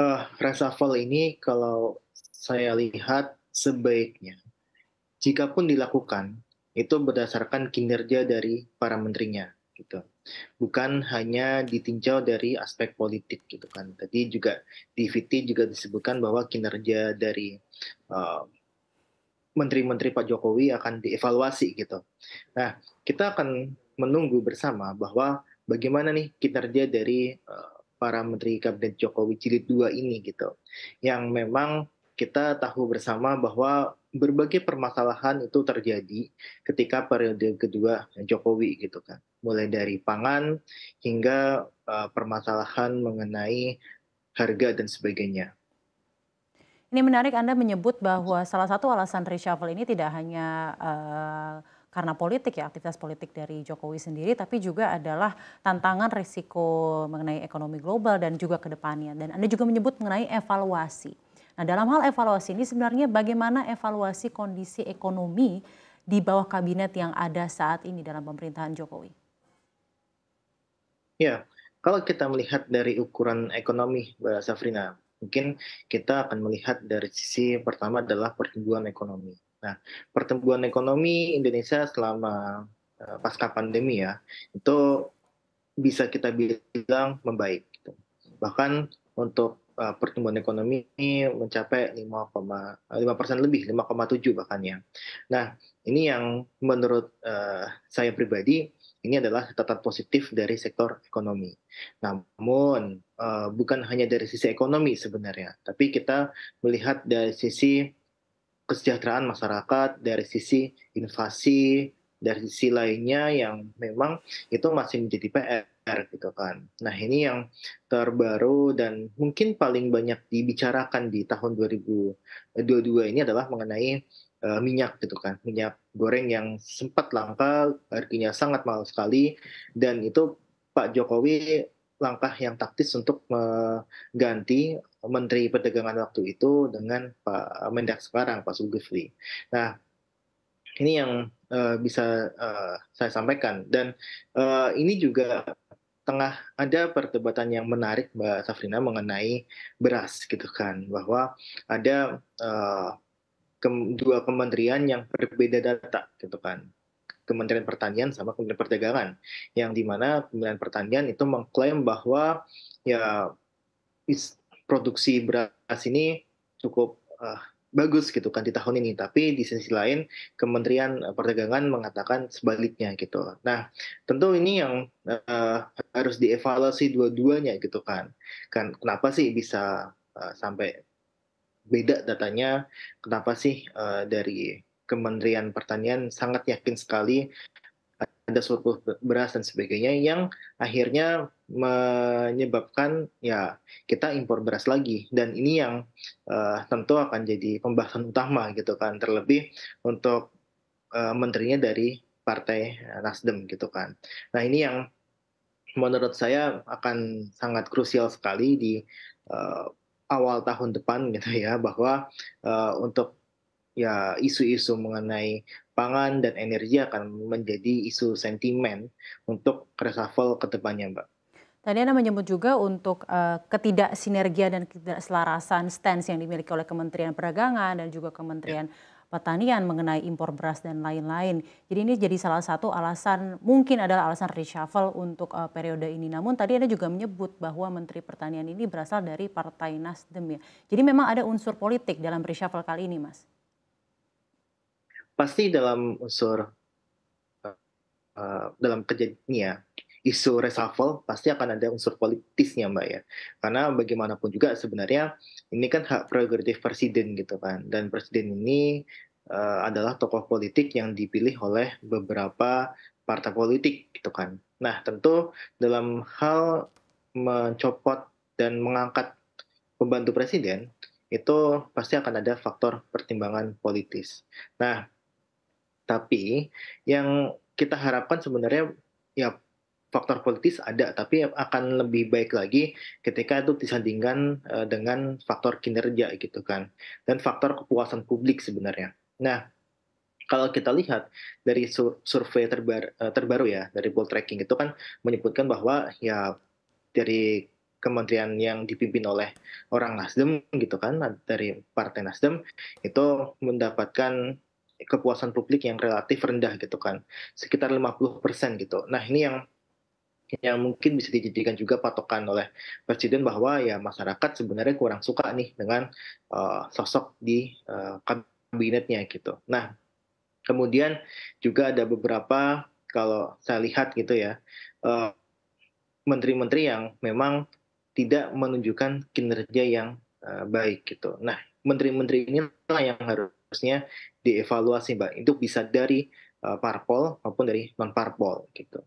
uh, reshuffle ini kalau saya lihat sebaiknya jika pun dilakukan itu berdasarkan kinerja dari para menterinya gitu bukan hanya ditinjau dari aspek politik gitu kan tadi juga di VT juga disebutkan bahwa kinerja dari menteri eh, menteri-menteri Pak Jokowi akan dievaluasi gitu nah kita akan menunggu bersama bahwa bagaimana nih kinerja dari uh, para menteri kabinet Jokowi jilid 2 ini gitu. Yang memang kita tahu bersama bahwa berbagai permasalahan itu terjadi ketika periode kedua Jokowi gitu kan. Mulai dari pangan hingga uh, permasalahan mengenai harga dan sebagainya. Ini menarik Anda menyebut bahwa salah satu alasan reshuffle ini tidak hanya uh, karena politik ya aktivitas politik dari Jokowi sendiri tapi juga adalah tantangan risiko mengenai ekonomi global dan juga kedepannya dan Anda juga menyebut mengenai evaluasi. Nah dalam hal evaluasi ini sebenarnya bagaimana evaluasi kondisi ekonomi di bawah kabinet yang ada saat ini dalam pemerintahan Jokowi? Ya, kalau kita melihat dari ukuran ekonomi, Mbak Safrina, mungkin kita akan melihat dari sisi pertama adalah pertumbuhan ekonomi. Nah, pertumbuhan ekonomi Indonesia selama eh, pasca pandemi ya, itu bisa kita bilang membaik. Gitu. Bahkan untuk eh, pertumbuhan ekonomi mencapai 5,5 persen lebih, 5,7 bahkan ya. Nah, ini yang menurut eh, saya pribadi ini adalah catatan positif dari sektor ekonomi. Namun bukan hanya dari sisi ekonomi sebenarnya, tapi kita melihat dari sisi kesejahteraan masyarakat, dari sisi inflasi, dari sisi lainnya yang memang itu masih menjadi PR gitu kan. Nah ini yang terbaru dan mungkin paling banyak dibicarakan di tahun 2022 ini adalah mengenai uh, minyak gitu kan, minyak goreng yang sempat langka, harganya sangat mahal sekali dan itu Pak Jokowi langkah yang taktis untuk mengganti Menteri Perdagangan waktu itu dengan Pak Mendak sekarang, Pak Sugifli. Nah, ini yang uh, bisa uh, saya sampaikan dan uh, ini juga tengah ada perdebatan yang menarik Mbak Safrina mengenai beras gitu kan bahwa ada uh, ke dua kementerian yang berbeda data gitu kan Kementerian Pertanian sama Kementerian Perdagangan yang dimana Kementerian Pertanian itu mengklaim bahwa ya produksi beras ini cukup uh, bagus gitu kan di tahun ini. Tapi di sisi lain Kementerian Perdagangan mengatakan sebaliknya gitu. Nah tentu ini yang uh, harus dievaluasi dua-duanya gitu kan. Kan kenapa sih bisa uh, sampai beda datanya? Kenapa sih uh, dari Kementerian Pertanian sangat yakin sekali ada surplus beras dan sebagainya yang akhirnya menyebabkan ya kita impor beras lagi dan ini yang uh, tentu akan jadi pembahasan utama gitu kan terlebih untuk uh, menterinya dari partai Nasdem gitu kan. Nah ini yang menurut saya akan sangat krusial sekali di uh, awal tahun depan gitu ya bahwa uh, untuk ya isu-isu mengenai pangan dan energi akan menjadi isu sentimen untuk reshuffle ke depannya, Mbak. Tadi Anda menyebut juga untuk uh, eh, ketidaksinergia dan ketidakselarasan stance yang dimiliki oleh Kementerian Perdagangan dan juga Kementerian ya. Pertanian mengenai impor beras dan lain-lain. Jadi ini jadi salah satu alasan, mungkin adalah alasan reshuffle untuk uh, periode ini. Namun tadi Anda juga menyebut bahwa Menteri Pertanian ini berasal dari Partai Nasdem ya. Jadi memang ada unsur politik dalam reshuffle kali ini Mas? pasti dalam unsur uh, dalam kejadiannya isu reshuffle pasti akan ada unsur politisnya mbak ya karena bagaimanapun juga sebenarnya ini kan hak prerogatif presiden gitu kan dan presiden ini uh, adalah tokoh politik yang dipilih oleh beberapa partai politik gitu kan nah tentu dalam hal mencopot dan mengangkat pembantu presiden itu pasti akan ada faktor pertimbangan politis nah tapi yang kita harapkan sebenarnya ya faktor politis ada, tapi akan lebih baik lagi ketika itu disandingkan uh, dengan faktor kinerja gitu kan, dan faktor kepuasan publik sebenarnya. Nah, kalau kita lihat dari sur survei terbar eh, terbaru ya dari poll tracking itu kan menyebutkan bahwa ya dari kementerian yang dipimpin oleh orang Nasdem gitu kan dari partai Nasdem itu mendapatkan kepuasan publik yang relatif rendah gitu kan sekitar 50% gitu nah ini yang yang mungkin bisa dijadikan juga patokan oleh presiden bahwa ya masyarakat sebenarnya kurang suka nih dengan uh, sosok di uh, kabinetnya gitu. Nah, kemudian juga ada beberapa kalau saya lihat gitu ya menteri eh, menteri-menteri yang memang tidak menunjukkan kinerja yang uh, baik gitu. Nah, menteri-menteri inilah yang harus harusnya dievaluasi mbak itu bisa dari uh, parpol maupun dari non parpol gitu